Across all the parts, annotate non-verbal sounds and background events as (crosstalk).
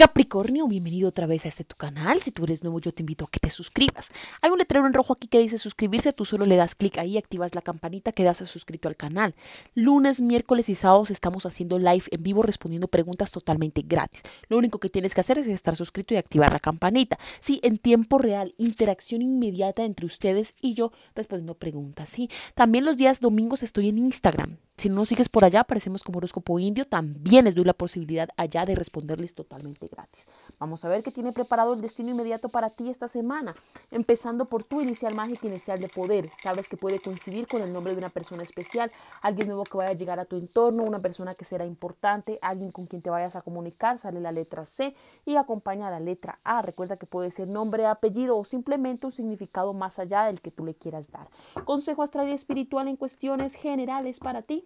Capricornio, bienvenido otra vez a este tu canal. Si tú eres nuevo, yo te invito a que te suscribas. Hay un letrero en rojo aquí que dice suscribirse. Tú solo le das clic ahí, activas la campanita, quedas suscrito al canal. Lunes, miércoles y sábados estamos haciendo live en vivo respondiendo preguntas totalmente gratis. Lo único que tienes que hacer es estar suscrito y activar la campanita. Sí, en tiempo real, interacción inmediata entre ustedes y yo respondiendo preguntas. Sí, también los días domingos estoy en Instagram. Si no sigues por allá, aparecemos como horóscopo indio. También les doy la posibilidad allá de responderles totalmente gratis. Vamos a ver qué tiene preparado el destino inmediato para ti esta semana, empezando por tu inicial mágica inicial de poder. Sabes que puede coincidir con el nombre de una persona especial, alguien nuevo que vaya a llegar a tu entorno, una persona que será importante, alguien con quien te vayas a comunicar. Sale la letra C y acompaña la letra A. Recuerda que puede ser nombre, apellido o simplemente un significado más allá del que tú le quieras dar. Consejo astral y espiritual en cuestiones generales para ti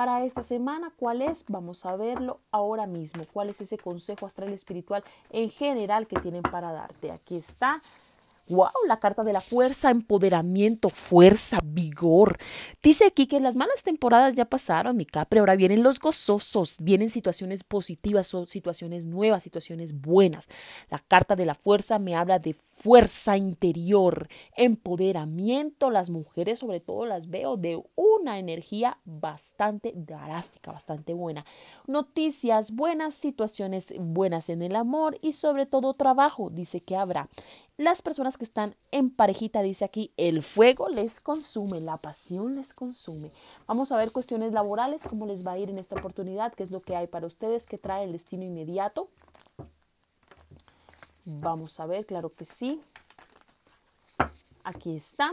para esta semana. ¿Cuál es? Vamos a verlo ahora mismo. ¿Cuál es ese consejo astral espiritual en general que tienen para darte? Aquí está. Wow, la carta de la fuerza, empoderamiento, fuerza, vigor. Dice aquí que las malas temporadas ya pasaron, mi capre Ahora vienen los gozosos, vienen situaciones positivas, o situaciones nuevas, situaciones buenas. La carta de la fuerza me habla de fuerza interior, empoderamiento. Las mujeres sobre todo las veo de una energía bastante drástica, bastante buena. Noticias buenas, situaciones buenas en el amor y sobre todo trabajo, dice que habrá. Las personas que están en parejita, dice aquí, el fuego les consume, la pasión les consume. Vamos a ver cuestiones laborales, cómo les va a ir en esta oportunidad, qué es lo que hay para ustedes, qué trae el destino inmediato. Vamos a ver, claro que sí. Aquí está.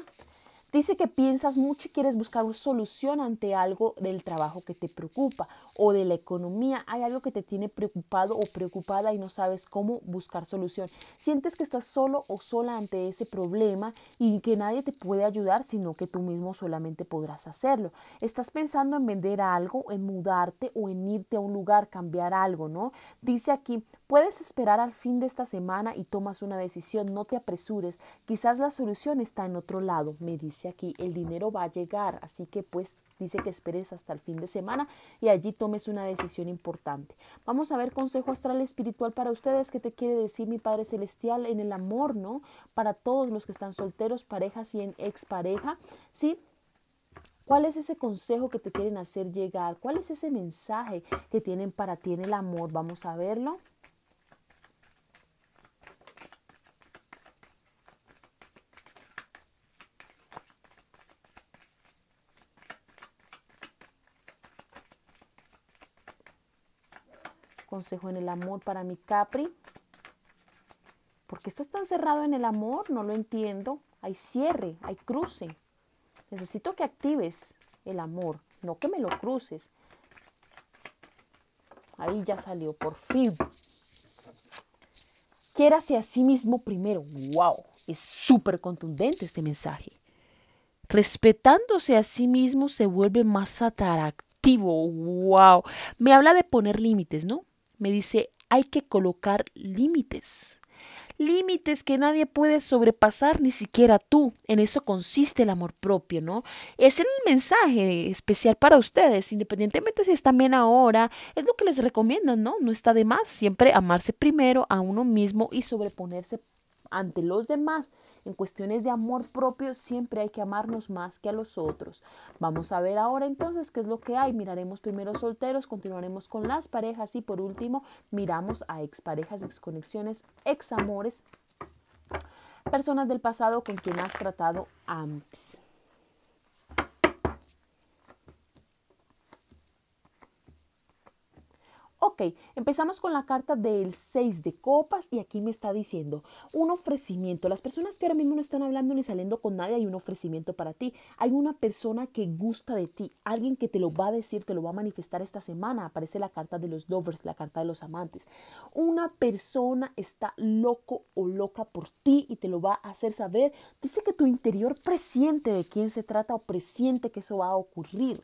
Dice que piensas mucho y quieres buscar una solución ante algo del trabajo que te preocupa o de la economía. Hay algo que te tiene preocupado o preocupada y no sabes cómo buscar solución. Sientes que estás solo o sola ante ese problema y que nadie te puede ayudar, sino que tú mismo solamente podrás hacerlo. Estás pensando en vender algo, en mudarte o en irte a un lugar, cambiar algo, ¿no? Dice aquí, puedes esperar al fin de esta semana y tomas una decisión, no te apresures. Quizás la solución está en otro lado, me dice aquí, el dinero va a llegar, así que pues dice que esperes hasta el fin de semana y allí tomes una decisión importante. Vamos a ver consejo astral espiritual para ustedes, que te quiere decir mi Padre Celestial en el amor, ¿no? Para todos los que están solteros, parejas y en expareja, ¿sí? ¿Cuál es ese consejo que te quieren hacer llegar? ¿Cuál es ese mensaje que tienen para ti en el amor? Vamos a verlo. Consejo en el amor para mi Capri. ¿Por qué estás tan cerrado en el amor? No lo entiendo. Hay cierre, hay cruce. Necesito que actives el amor, no que me lo cruces. Ahí ya salió, por fin. Quiérase a sí mismo primero. ¡Wow! Es súper contundente este mensaje. Respetándose a sí mismo se vuelve más atractivo. ¡Wow! Me habla de poner límites, ¿no? me dice, hay que colocar límites. Límites que nadie puede sobrepasar, ni siquiera tú. En eso consiste el amor propio, ¿no? es el mensaje especial para ustedes, independientemente si están bien ahora, es lo que les recomiendo, ¿no? No está de más siempre amarse primero a uno mismo y sobreponerse ante los demás en cuestiones de amor propio siempre hay que amarnos más que a los otros. Vamos a ver ahora entonces qué es lo que hay. Miraremos primero solteros, continuaremos con las parejas y por último miramos a exparejas, exconexiones, examores, personas del pasado con quien has tratado antes. Ok, empezamos con la carta del 6 de copas y aquí me está diciendo un ofrecimiento. Las personas que ahora mismo no están hablando ni saliendo con nadie, hay un ofrecimiento para ti. Hay una persona que gusta de ti, alguien que te lo va a decir, te lo va a manifestar esta semana. Aparece la carta de los Dovers, la carta de los amantes. Una persona está loco o loca por ti y te lo va a hacer saber. Dice que tu interior presiente de quién se trata o presiente que eso va a ocurrir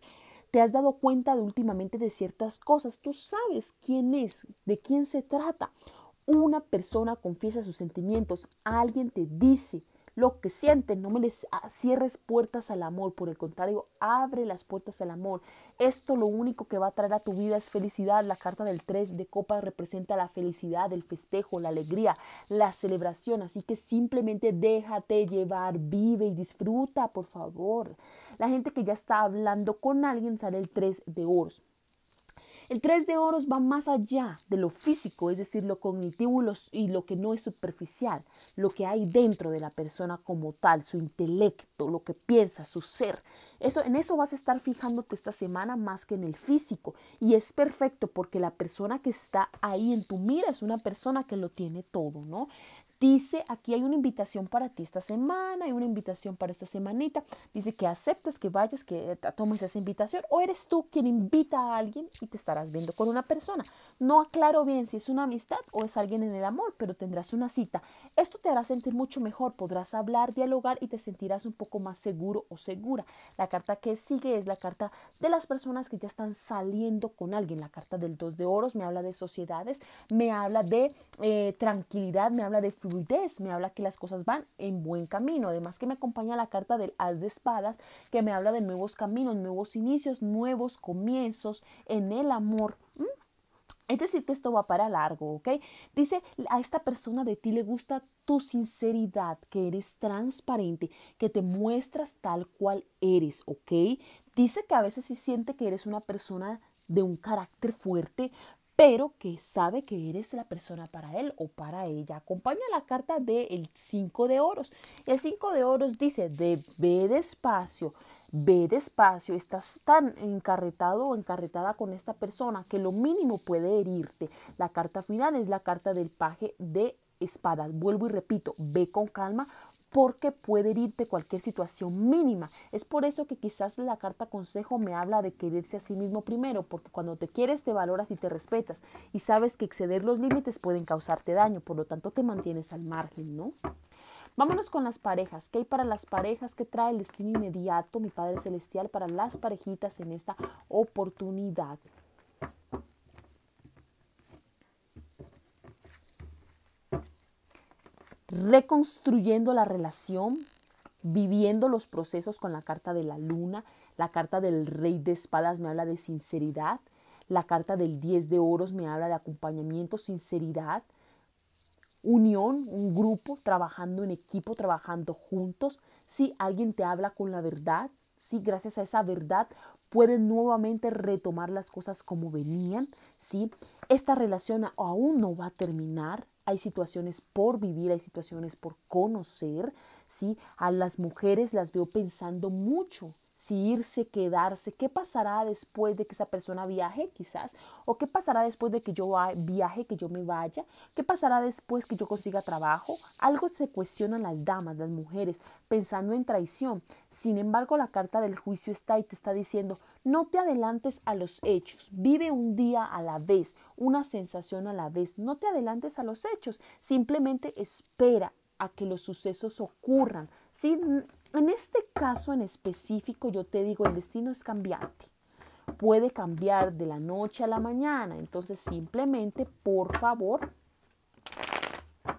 te has dado cuenta últimamente de ciertas cosas. Tú sabes quién es, de quién se trata. Una persona confiesa sus sentimientos, alguien te dice lo que sienten, no me les cierres puertas al amor, por el contrario, abre las puertas al amor. Esto lo único que va a traer a tu vida es felicidad. La carta del 3 de copas representa la felicidad, el festejo, la alegría, la celebración, así que simplemente déjate llevar, vive y disfruta, por favor. La gente que ya está hablando con alguien sale el 3 de oros. El 3 de oros va más allá de lo físico, es decir, lo cognitivo y lo, y lo que no es superficial, lo que hay dentro de la persona como tal, su intelecto, lo que piensa, su ser. Eso, en eso vas a estar fijándote esta semana más que en el físico. Y es perfecto porque la persona que está ahí en tu mira es una persona que lo tiene todo, ¿no? Dice, aquí hay una invitación para ti esta semana, hay una invitación para esta semanita. Dice que aceptas, que vayas, que eh, tomes esa invitación. O eres tú quien invita a alguien y te estarás viendo con una persona. No aclaro bien si es una amistad o es alguien en el amor, pero tendrás una cita. Esto te hará sentir mucho mejor, podrás hablar, dialogar y te sentirás un poco más seguro o segura. La carta que sigue es la carta de las personas que ya están saliendo con alguien. La carta del 2 de oros me habla de sociedades, me habla de eh, tranquilidad, me habla de fluidez me habla que las cosas van en buen camino. Además que me acompaña la carta del haz de espadas que me habla de nuevos caminos, nuevos inicios, nuevos comienzos en el amor. Es decir, que esto va para largo, ¿ok? Dice, a esta persona de ti le gusta tu sinceridad, que eres transparente, que te muestras tal cual eres, ¿ok? Dice que a veces sí siente que eres una persona de un carácter fuerte, pero que sabe que eres la persona para él o para ella. Acompaña la carta del 5 de oros. El 5 de oros dice, de, ve despacio, ve despacio, estás tan encarretado o encarretada con esta persona que lo mínimo puede herirte. La carta final es la carta del paje de espadas. Vuelvo y repito, ve con calma porque puede herirte cualquier situación mínima. Es por eso que quizás la carta consejo me habla de quererse a sí mismo primero, porque cuando te quieres te valoras y te respetas y sabes que exceder los límites pueden causarte daño, por lo tanto te mantienes al margen, ¿no? Vámonos con las parejas. ¿Qué hay para las parejas? ¿Qué trae el destino inmediato, mi Padre Celestial, para las parejitas en esta oportunidad? reconstruyendo la relación, viviendo los procesos con la carta de la luna, la carta del rey de espadas me habla de sinceridad, la carta del 10 de oros me habla de acompañamiento, sinceridad, unión, un grupo, trabajando en equipo, trabajando juntos. Si alguien te habla con la verdad, si gracias a esa verdad pueden nuevamente retomar las cosas como venían, si Esta relación aún no va a terminar, hay situaciones por vivir, hay situaciones por conocer, ¿sí? A las mujeres las veo pensando mucho si irse, quedarse, qué pasará después de que esa persona viaje quizás, o qué pasará después de que yo viaje, que yo me vaya, qué pasará después que yo consiga trabajo. Algo se cuestionan las damas, las mujeres, pensando en traición. Sin embargo, la carta del juicio está y te está diciendo, no te adelantes a los hechos, vive un día a la vez, una sensación a la vez, no te adelantes a los hechos, simplemente espera a que los sucesos ocurran, sin en este caso en específico, yo te digo, el destino es cambiante. Puede cambiar de la noche a la mañana. Entonces, simplemente, por favor,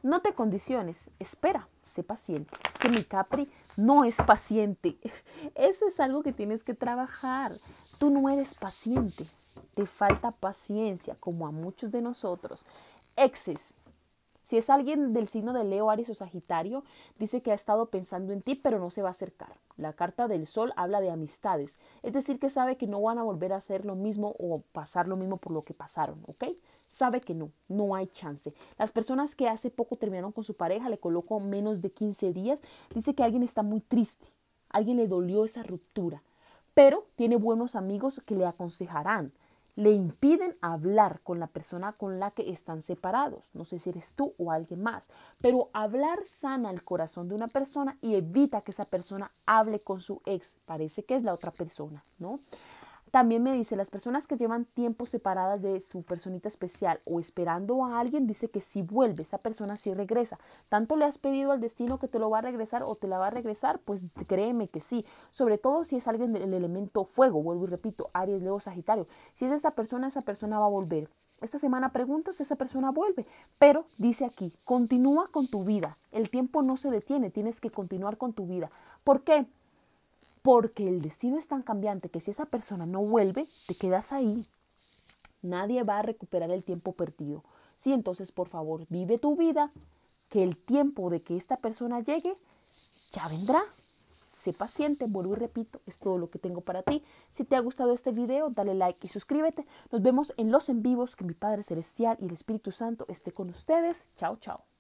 no te condiciones. Espera, sé paciente. Es que mi Capri no es paciente. (laughs) Eso es algo que tienes que trabajar. Tú no eres paciente. Te falta paciencia, como a muchos de nosotros. Exes, si es alguien del signo de Leo, Aries o Sagitario, dice que ha estado pensando en ti, pero no se va a acercar. La carta del Sol habla de amistades, es decir, que sabe que no van a volver a hacer lo mismo o pasar lo mismo por lo que pasaron, ¿ok? Sabe que no, no hay chance. Las personas que hace poco terminaron con su pareja, le coloco menos de 15 días, dice que alguien está muy triste, alguien le dolió esa ruptura, pero tiene buenos amigos que le aconsejarán le impiden hablar con la persona con la que están separados. No sé si eres tú o alguien más, pero hablar sana el corazón de una persona y evita que esa persona hable con su ex. Parece que es la otra persona, ¿no? También me dice, las personas que llevan tiempo separadas de su personita especial o esperando a alguien, dice que si vuelve, esa persona sí regresa. Tanto le has pedido al destino que te lo va a regresar o te la va a regresar, pues créeme que sí. Sobre todo si es alguien del elemento fuego, vuelvo y repito, Aries, Leo, Sagitario. Si es esa persona, esa persona va a volver. Esta semana preguntas, esa persona vuelve. Pero dice aquí, continúa con tu vida. El tiempo no se detiene, tienes que continuar con tu vida. ¿Por qué? porque el destino es tan cambiante que si esa persona no vuelve, te quedas ahí. Nadie va a recuperar el tiempo perdido. Sí, entonces por favor, vive tu vida, que el tiempo de que esta persona llegue ya vendrá. Sé paciente, vuelvo y repito, es todo lo que tengo para ti. Si te ha gustado este video, dale like y suscríbete. Nos vemos en los en vivos, que mi Padre Celestial y el Espíritu Santo esté con ustedes. Chao, chao.